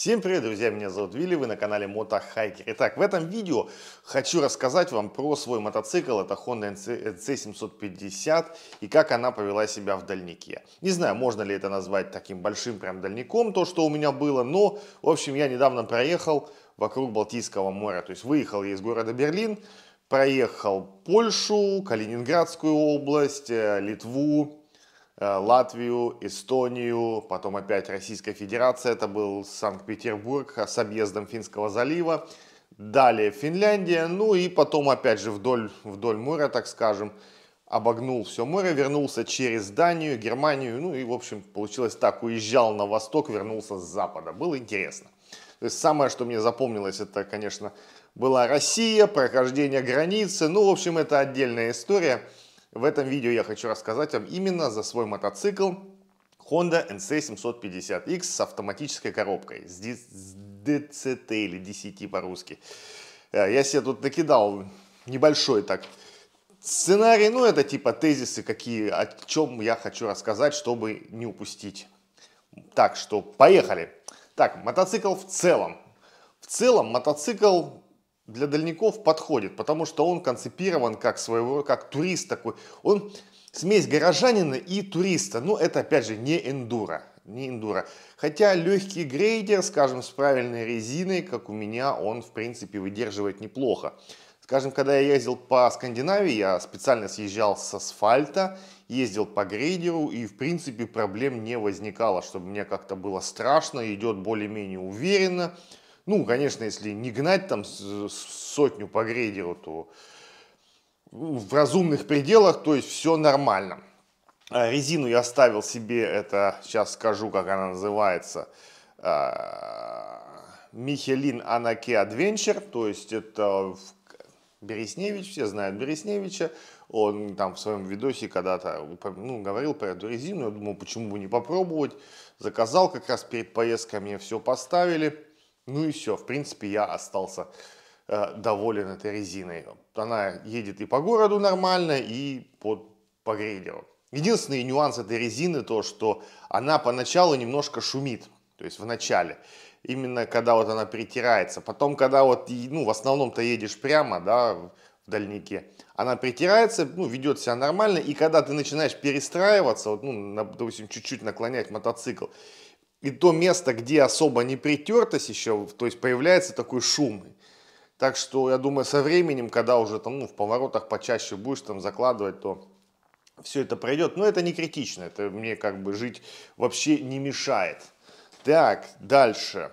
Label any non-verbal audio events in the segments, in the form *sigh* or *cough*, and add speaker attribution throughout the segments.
Speaker 1: Всем привет, друзья! Меня зовут Вилли, вы на канале Мотохайкер. Итак, в этом видео хочу рассказать вам про свой мотоцикл. Это Honda NC750 и как она повела себя в дальнике. Не знаю, можно ли это назвать таким большим прям дальником, то, что у меня было, но, в общем, я недавно проехал вокруг Балтийского моря. То есть выехал я из города Берлин, проехал Польшу, Калининградскую область, э, Литву, Э, Латвию, Эстонию, потом опять Российская Федерация, это был Санкт-Петербург а, с объездом Финского залива, далее Финляндия, ну и потом опять же вдоль, вдоль моря, так скажем, обогнул все море, вернулся через Данию, Германию, ну и в общем получилось так, уезжал на восток, вернулся с запада, было интересно. То есть самое, что мне запомнилось, это, конечно, была Россия, прохождение границы, ну в общем это отдельная история. В этом видео я хочу рассказать вам именно за свой мотоцикл Honda NC750X с автоматической коробкой, с DCT или DCT по-русски. Э, я себе тут накидал небольшой так сценарий, ну это типа тезисы, какие, о чем я хочу рассказать, чтобы не упустить. Так что поехали. Так, мотоцикл в целом. В целом мотоцикл для дальников подходит, потому что он концепирован как своего, как турист такой. Он смесь горожанина и туриста. Но это опять же не эндуро. Не эндуро. Хотя легкий грейдер, скажем, с правильной резиной, как у меня, он в принципе выдерживает неплохо. Скажем, когда я ездил по Скандинавии, я специально съезжал с асфальта, ездил по грейдеру и в принципе проблем не возникало, чтобы мне как-то было страшно, идет более-менее уверенно. Ну, конечно, если не гнать там сотню по грейдеру, то в разумных пределах, то есть все нормально. А, резину я оставил себе, это сейчас скажу, как она называется, а, Михелин Анаке Адвенчер, то есть это Бересневич, все знают Бересневича, он там в своем видосе когда-то ну, говорил про эту резину, я думал, почему бы не попробовать, заказал как раз перед поездкой, мне все поставили, ну и все, в принципе, я остался э, доволен этой резиной. Она едет и по городу нормально, и по, по грейдеру. Единственный нюанс этой резины то, что она поначалу немножко шумит, то есть в начале. Именно когда вот она притирается. Потом, когда вот, ну, в основном-то едешь прямо, да, в дальнике, она притирается, ну, ведет себя нормально, и когда ты начинаешь перестраиваться, вот, ну, допустим, чуть-чуть наклонять мотоцикл, и то место, где особо не притертость еще, то есть появляется такой шум. Так что я думаю, со временем, когда уже там ну, в поворотах почаще будешь там закладывать, то все это пройдет. Но это не критично, это мне как бы жить вообще не мешает. Так, дальше.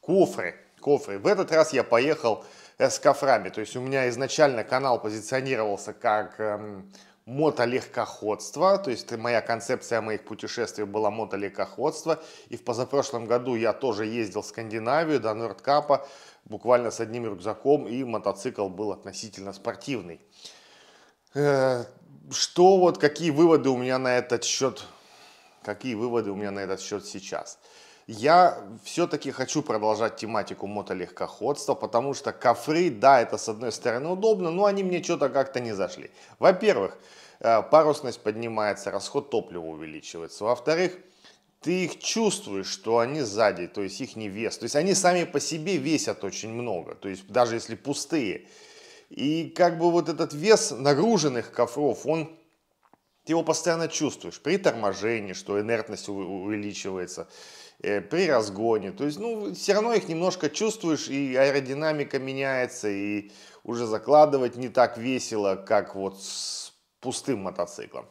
Speaker 1: Кофры. Кофры. В этот раз я поехал э, с кофрами. То есть у меня изначально канал позиционировался как эм, мотолегкоходство, то есть моя концепция моих путешествий была мотолегкоходство, и в позапрошлом году я тоже ездил в Скандинавию до Нордкапа буквально с одним рюкзаком, и мотоцикл был относительно спортивный. Э, что вот, какие выводы у меня на этот счет, какие выводы у меня на этот счет сейчас – я все-таки хочу продолжать тематику мотолегкоходства, потому что кофры, да, это с одной стороны удобно, но они мне что-то как-то не зашли. Во-первых, э, парусность поднимается, расход топлива увеличивается. Во-вторых, ты их чувствуешь, что они сзади, то есть их не вес. То есть они сами по себе весят очень много, то есть даже если пустые. И как бы вот этот вес нагруженных кофров, он ты его постоянно чувствуешь при торможении, что инертность увеличивается. Э, при разгоне. То есть, ну, все равно их немножко чувствуешь, и аэродинамика меняется, и уже закладывать не так весело, как вот с пустым мотоциклом.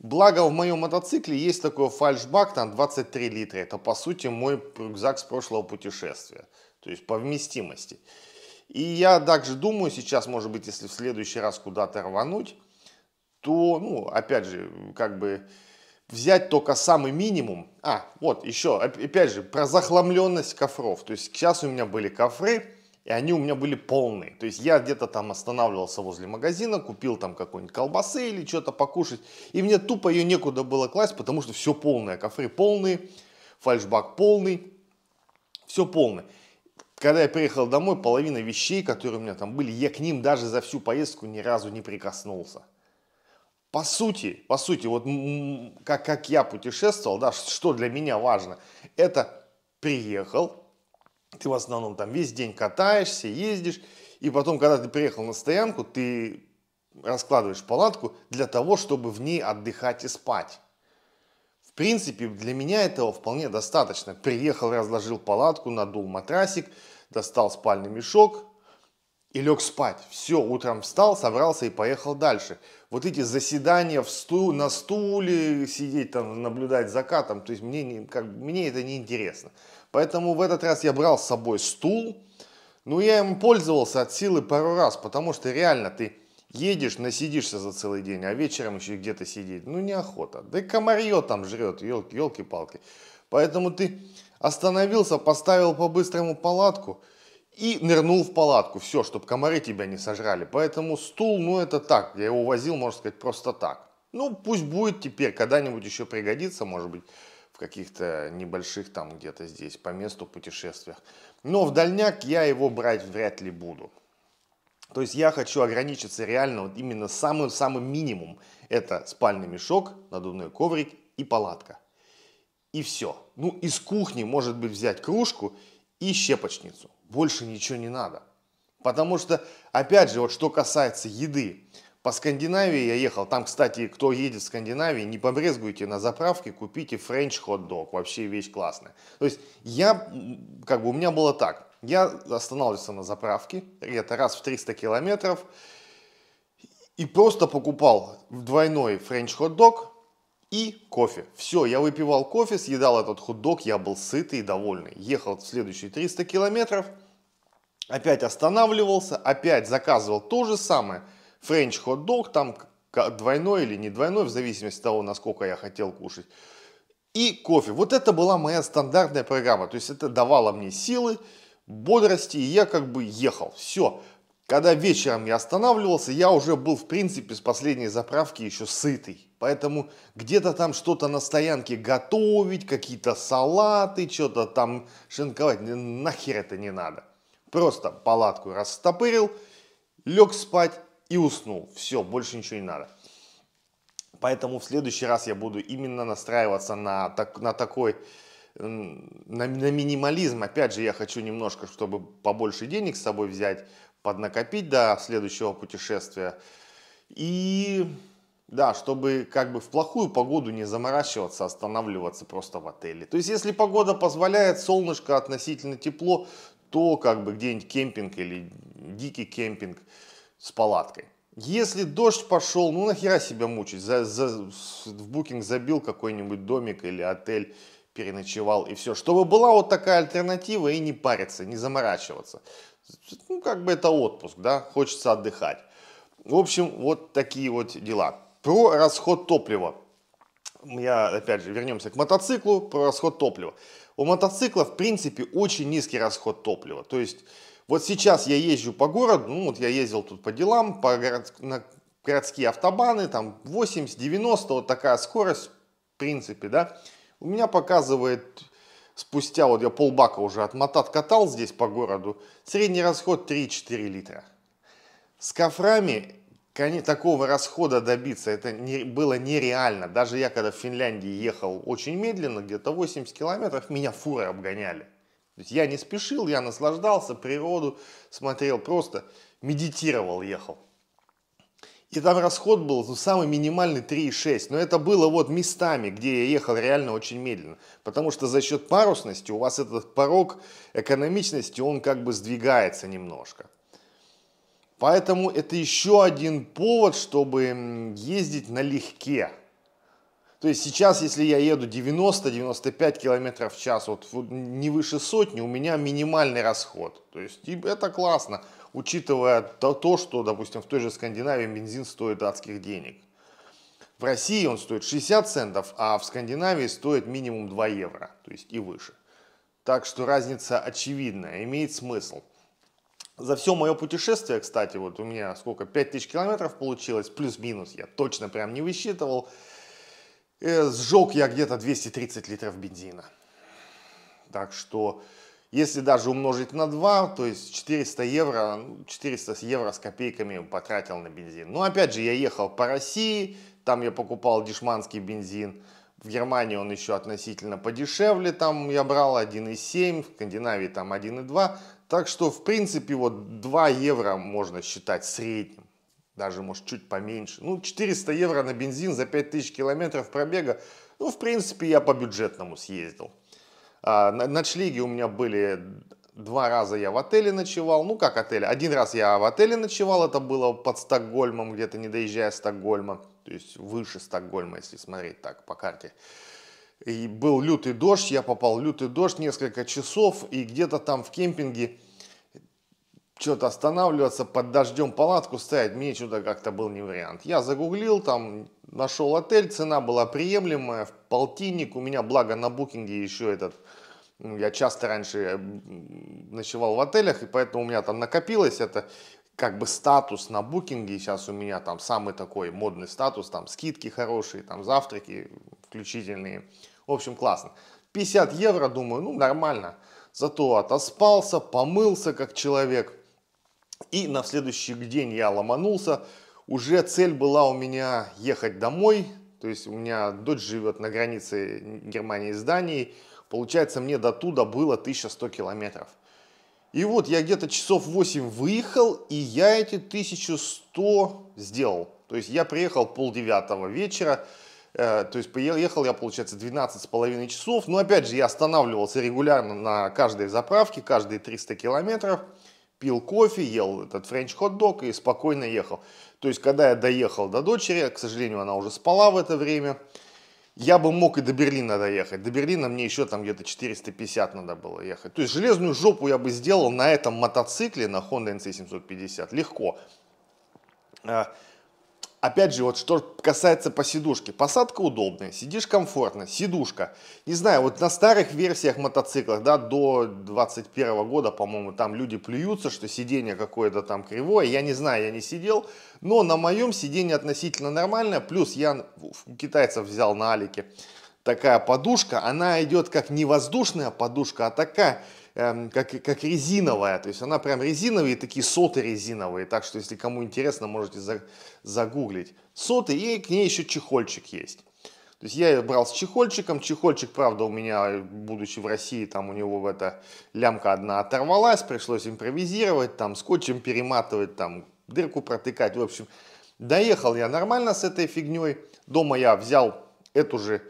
Speaker 1: Благо в моем мотоцикле есть такой фальшбак, там 23 литра. Это по сути мой рюкзак с прошлого путешествия, то есть по вместимости. И я также думаю сейчас, может быть, если в следующий раз куда-то рвануть, то, ну, опять же, как бы взять только самый минимум. А, вот еще, опять же, про захламленность кофров. То есть сейчас у меня были кофры, и они у меня были полные. То есть я где-то там останавливался возле магазина, купил там какой-нибудь колбасы или что-то покушать, и мне тупо ее некуда было класть, потому что все полное, кофры полные, фальшбак полный, все полное. Когда я приехал домой, половина вещей, которые у меня там были, я к ним даже за всю поездку ни разу не прикоснулся по сути, по сути, вот как, как я путешествовал, да, что для меня важно, это приехал, ты в основном там весь день катаешься, ездишь, и потом, когда ты приехал на стоянку, ты раскладываешь палатку для того, чтобы в ней отдыхать и спать. В принципе, для меня этого вполне достаточно. Приехал, разложил палатку, надул матрасик, достал спальный мешок, и лег спать. Все, утром встал, собрался и поехал дальше. Вот эти заседания в сту, на стуле, сидеть там, наблюдать закатом, то есть мне, не, как, мне это не интересно. Поэтому в этот раз я брал с собой стул, но ну, я им пользовался от силы пару раз, потому что реально ты едешь, насидишься за целый день, а вечером еще где-то сидеть, ну неохота. Да и комарье там жрет, елки-палки. Поэтому ты остановился, поставил по-быстрому палатку – и нырнул в палатку. Все, чтобы комары тебя не сожрали. Поэтому стул, ну это так, я его возил, можно сказать, просто так. Ну, пусть будет теперь, когда-нибудь еще пригодится, может быть, в каких-то небольших там где-то здесь по месту путешествиях. Но в дальняк я его брать вряд ли буду. То есть я хочу ограничиться реально вот именно самым-самым минимум. Это спальный мешок, надувной коврик и палатка. И все. Ну, из кухни, может быть, взять кружку и щепочницу больше ничего не надо. Потому что, опять же, вот что касается еды, по Скандинавии я ехал, там, кстати, кто едет в Скандинавии, не побрезгуйте на заправке, купите френч хот-дог, вообще вещь классная. То есть я, как бы у меня было так, я останавливался на заправке, это раз в 300 километров, и просто покупал двойной френч хот-дог и кофе. Все, я выпивал кофе, съедал этот хот-дог, я был сытый и довольный. Ехал в следующие 300 километров – опять останавливался, опять заказывал то же самое. Френч хот-дог, там двойной или не двойной, в зависимости от того, насколько я хотел кушать. И кофе. Вот это была моя стандартная программа. То есть это давало мне силы, бодрости, и я как бы ехал. Все. Когда вечером я останавливался, я уже был, в принципе, с последней заправки еще сытый. Поэтому где-то там что-то на стоянке готовить, какие-то салаты, что-то там шинковать, нахер это не надо. Просто палатку растопырил, лег спать и уснул. Все, больше ничего не надо. Поэтому в следующий раз я буду именно настраиваться на, так, на такой, на, на минимализм. Опять же, я хочу немножко, чтобы побольше денег с собой взять, поднакопить до следующего путешествия. И да, чтобы как бы в плохую погоду не заморачиваться, останавливаться просто в отеле. То есть, если погода позволяет, солнышко, относительно тепло, то как бы где-нибудь кемпинг или дикий кемпинг с палаткой. Если дождь пошел, ну нахера себя мучить, за, за, в букинг забил какой-нибудь домик или отель, переночевал и все. Чтобы была вот такая альтернатива и не париться, не заморачиваться. Ну как бы это отпуск, да, хочется отдыхать. В общем, вот такие вот дела. Про расход топлива. Я, опять же, вернемся к мотоциклу, про расход топлива. У мотоцикла, в принципе, очень низкий расход топлива. То есть, вот сейчас я езжу по городу, ну вот я ездил тут по делам, по город, на городские автобаны, там 80-90, вот такая скорость, в принципе, да. У меня показывает спустя, вот я полбака уже отмотат катал здесь по городу, средний расход 3-4 литра. С кофрами такого расхода добиться это не, было нереально. Даже я, когда в Финляндии ехал очень медленно, где-то 80 километров, меня фуры обгоняли. То есть я не спешил, я наслаждался природу, смотрел просто, медитировал, ехал. И там расход был ну, самый минимальный 3,6. Но это было вот местами, где я ехал реально очень медленно. Потому что за счет парусности у вас этот порог экономичности, он как бы сдвигается немножко. Поэтому это еще один повод, чтобы ездить налегке. То есть сейчас, если я еду 90-95 км в час, вот не выше сотни, у меня минимальный расход. То есть это классно, учитывая то, то, что, допустим, в той же Скандинавии бензин стоит адских денег. В России он стоит 60 центов, а в Скандинавии стоит минимум 2 евро, то есть и выше. Так что разница очевидная, имеет смысл за все мое путешествие, кстати, вот у меня сколько, 5000 километров получилось, плюс-минус, я точно прям не высчитывал, э, сжег я где-то 230 литров бензина. Так что, если даже умножить на 2, то есть 400 евро, 400 ну, евро с копейками потратил на бензин. Но ну, опять же, я ехал по России, там я покупал дешманский бензин, в Германии он еще относительно подешевле, там я брал 1,7, в Скандинавии там 1,2. Так что, в принципе, вот 2 евро можно считать средним, даже, может, чуть поменьше. Ну, 400 евро на бензин за 5000 километров пробега, ну, в принципе, я по бюджетному съездил. А, ночлеги у меня были Два раза я в отеле ночевал, ну как отель, один раз я в отеле ночевал, это было под Стокгольмом, где-то не доезжая Стокгольма, то есть выше Стокгольма, если смотреть так по карте. И был лютый дождь, я попал в лютый дождь несколько часов, и где-то там в кемпинге что-то останавливаться, под дождем палатку ставить, мне что-то как-то был не вариант. Я загуглил, там нашел отель, цена была приемлемая, в полтинник, у меня благо на букинге еще этот, я часто раньше э, ночевал в отелях, и поэтому у меня там накопилось это, как бы статус на букинге, сейчас у меня там самый такой модный статус, там скидки хорошие, там завтраки включительные, в общем классно. 50 евро, думаю, ну нормально, зато отоспался, помылся как человек – и на следующий день я ломанулся. Уже цель была у меня ехать домой. То есть у меня дочь живет на границе Германии с Данией. Получается, мне до туда было 1100 километров. И вот я где-то часов 8 выехал, и я эти 1100 сделал. То есть я приехал пол девятого вечера, э, то есть поехал я, получается, 12 с половиной часов. Но опять же, я останавливался регулярно на каждой заправке, каждые 300 километров пил кофе, ел этот френч-хот-дог и спокойно ехал. То есть, когда я доехал до дочери, к сожалению, она уже спала в это время, я бы мог и до Берлина доехать. До Берлина мне еще там где-то 450 надо было ехать. То есть железную жопу я бы сделал на этом мотоцикле, на Honda NC 750, легко. А, Опять же, вот что касается посидушки. Посадка удобная, сидишь комфортно, сидушка. Не знаю, вот на старых версиях мотоциклов, да, до 21 года, по-моему, там люди плюются, что сиденье какое-то там кривое. Я не знаю, я не сидел, но на моем сиденье относительно нормальное. Плюс я у китайцев взял на Алике такая подушка. Она идет как не воздушная подушка, а такая Эм, как, как резиновая, то есть она прям резиновые, такие соты резиновые, так что если кому интересно, можете за, загуглить. Соты и к ней еще чехольчик есть. То есть я ее брал с чехольчиком. Чехольчик, правда, у меня, будучи в России, там у него в эта лямка одна оторвалась, пришлось импровизировать, там скотчем перематывать, там дырку протыкать. В общем, доехал я нормально с этой фигней. Дома я взял эту же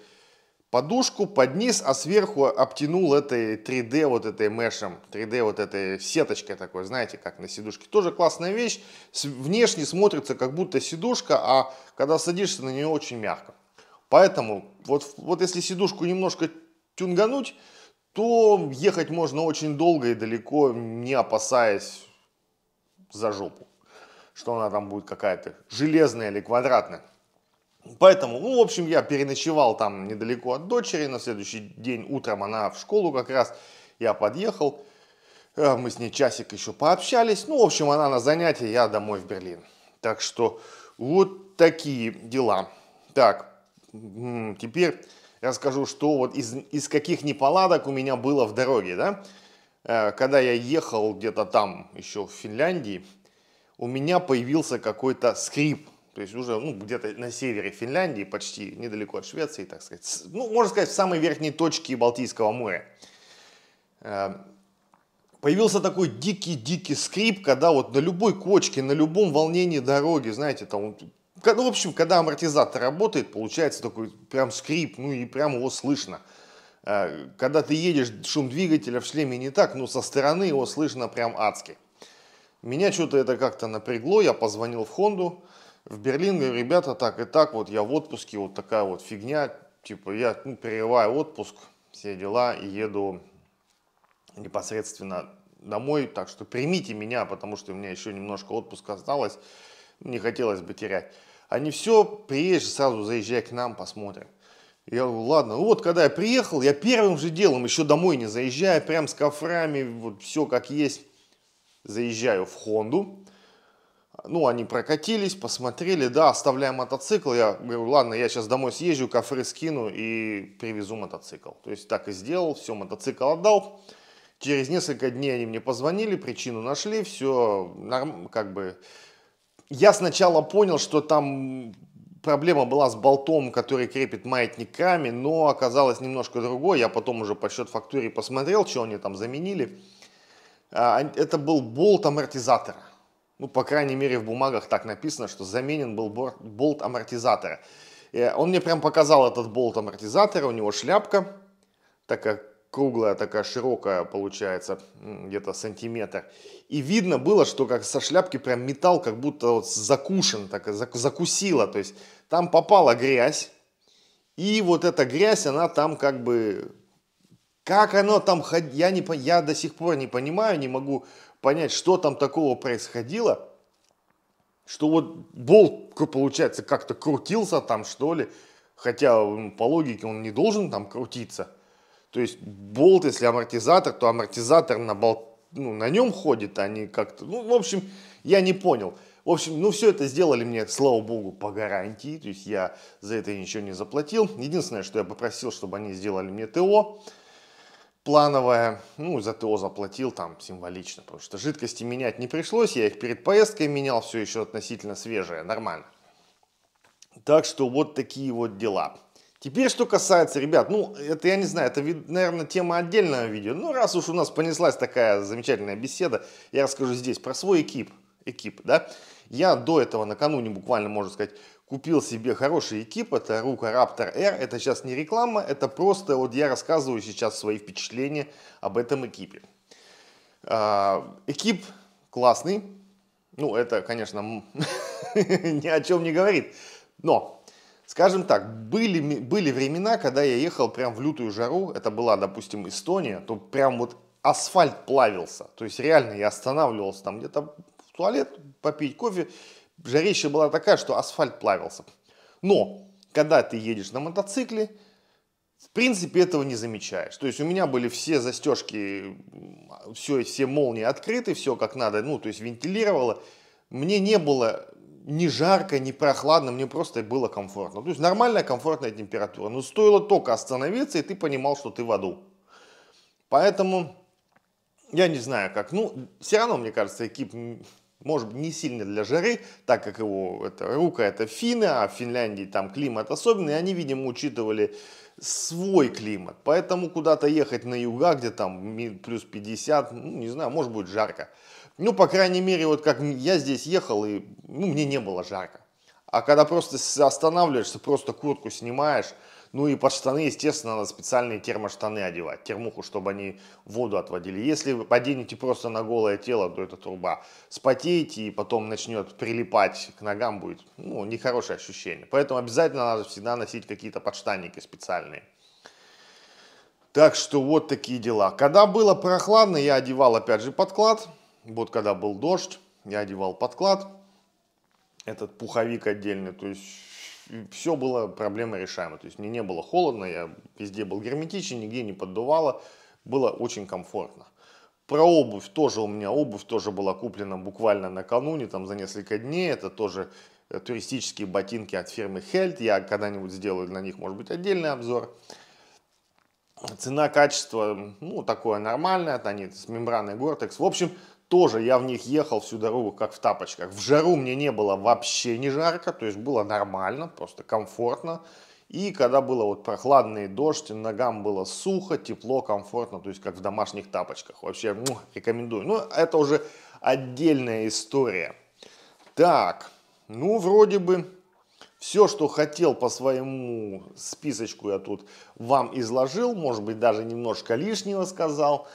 Speaker 1: подушку под низ, а сверху обтянул этой 3D вот этой мешем, 3D вот этой сеточкой такой, знаете, как на сидушке. Тоже классная вещь, внешне смотрится как будто сидушка, а когда садишься на нее очень мягко. Поэтому вот, вот если сидушку немножко тюнгануть, то ехать можно очень долго и далеко, не опасаясь за жопу, что она там будет какая-то железная или квадратная. Поэтому, ну, в общем, я переночевал там недалеко от дочери. На следующий день утром она в школу как раз. Я подъехал. Э, мы с ней часик еще пообщались. Ну, в общем, она на занятии, я домой в Берлин. Так что вот такие дела. Так, теперь расскажу, что вот из, из каких неполадок у меня было в дороге, да. Э, когда я ехал где-то там, еще в Финляндии, у меня появился какой-то скрип то есть уже ну, где-то на севере Финляндии, почти недалеко от Швеции, так сказать, ну, можно сказать, в самой верхней точке Балтийского моря. Эм, появился такой дикий-дикий скрип, когда вот на любой кочке, на любом волнении дороги, знаете, там, ну, в общем, когда амортизатор работает, получается такой прям скрип, ну и прям его слышно. Э, когда ты едешь, шум двигателя в шлеме не так, но со стороны его слышно прям адски. Меня что-то это как-то напрягло, я позвонил в Хонду, в Берлин, говорю, ребята, так и так, вот я в отпуске, вот такая вот фигня, типа я ну, прерываю отпуск, все дела и еду непосредственно домой, так что примите меня, потому что у меня еще немножко отпуска осталось, не хотелось бы терять. Они все, приезжай сразу, заезжай к нам, посмотрим. Я говорю, ладно, вот когда я приехал, я первым же делом, еще домой не заезжая, прям с кофрами, вот все как есть, заезжаю в Хонду, ну, они прокатились, посмотрели, да, оставляя мотоцикл. Я говорю, ладно, я сейчас домой съезжу, кафры скину и привезу мотоцикл. То есть так и сделал, все, мотоцикл отдал. Через несколько дней они мне позвонили, причину нашли, все норм, как бы... Я сначала понял, что там проблема была с болтом, который крепит маятниками, но оказалось немножко другое. Я потом уже по счет фактуре посмотрел, что они там заменили. А, это был болт амортизатора ну, по крайней мере, в бумагах так написано, что заменен был болт амортизатора. И э, он мне прям показал этот болт амортизатора, у него шляпка такая круглая, такая широкая получается, где-то сантиметр. И видно было, что как со шляпки прям металл как будто вот закушен, так закусило, то есть там попала грязь, и вот эта грязь, она там как бы как оно там, я, я до сих пор не понимаю, не могу понять, что там такого происходило, что вот болт, получается, как-то крутился там, что ли, хотя по логике он не должен там крутиться. То есть болт, если амортизатор, то амортизатор на, болт, ну, на нем ходит, а не как-то... Ну, в общем, я не понял. В общем, ну все это сделали мне, слава богу, по гарантии. То есть я за это ничего не заплатил. Единственное, что я попросил, чтобы они сделали мне ТО плановая, ну, за ТО заплатил там символично, потому что жидкости менять не пришлось, я их перед поездкой менял, все еще относительно свежее, нормально. Так что вот такие вот дела. Теперь, что касается, ребят, ну, это я не знаю, это, наверное, тема отдельного видео, но раз уж у нас понеслась такая замечательная беседа, я расскажу здесь про свой экип, экип, да. Я до этого накануне буквально, можно сказать, купил себе хороший экип, это рука Raptor R, это сейчас не реклама, это просто вот я рассказываю сейчас свои впечатления об этом экипе. А, экип классный, ну это, конечно, *laughs* ни о чем не говорит, но, скажем так, были, были времена, когда я ехал прям в лютую жару, это была, допустим, Эстония, то прям вот асфальт плавился, то есть реально я останавливался там где-то в туалет попить кофе, жарища была такая, что асфальт плавился. Но, когда ты едешь на мотоцикле, в принципе, этого не замечаешь. То есть у меня были все застежки, все, все молнии открыты, все как надо, ну, то есть вентилировало. Мне не было ни жарко, ни прохладно, мне просто было комфортно. То есть нормальная комфортная температура. Но стоило только остановиться, и ты понимал, что ты в аду. Поэтому я не знаю как. Ну, все равно, мне кажется, экип может быть, не сильно для жары, так как его это, рука это финны, а в Финляндии там климат особенный, они, видимо, учитывали свой климат. Поэтому куда-то ехать на юга, где там плюс 50, ну, не знаю, может быть жарко. Ну, по крайней мере, вот как я здесь ехал, и ну, мне не было жарко. А когда просто останавливаешься, просто куртку снимаешь, ну и под штаны, естественно, надо специальные термоштаны одевать, термуху, чтобы они воду отводили. Если вы поденете просто на голое тело, то это труба. Спотеете и потом начнет прилипать к ногам, будет ну, нехорошее ощущение. Поэтому обязательно надо всегда носить какие-то подштанники специальные. Так что вот такие дела. Когда было прохладно, я одевал опять же подклад. Вот когда был дождь, я одевал подклад. Этот пуховик отдельный, то есть все было проблема решаемо. То есть мне не было холодно, я везде был герметичен, нигде не поддувало, было очень комфортно. Про обувь тоже у меня обувь тоже была куплена буквально накануне, там за несколько дней. Это тоже э, туристические ботинки от фирмы Held. Я когда-нибудь сделаю на них, может быть, отдельный обзор. Цена, качество, ну, такое нормальное. Они с мембраной Gore-Tex. В общем, тоже я в них ехал всю дорогу как в тапочках. В жару мне не было вообще не жарко, то есть было нормально, просто комфортно. И когда было вот прохладный дождь, ногам было сухо, тепло, комфортно, то есть как в домашних тапочках. Вообще ну, рекомендую. Ну, это уже отдельная история. Так, ну вроде бы все, что хотел по своему списочку я тут вам изложил, может быть даже немножко лишнего сказал.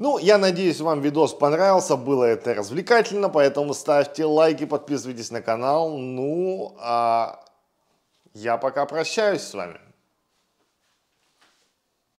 Speaker 1: Ну, я надеюсь, вам видос понравился, было это развлекательно, поэтому ставьте лайки, подписывайтесь на канал. Ну, а я пока прощаюсь с вами.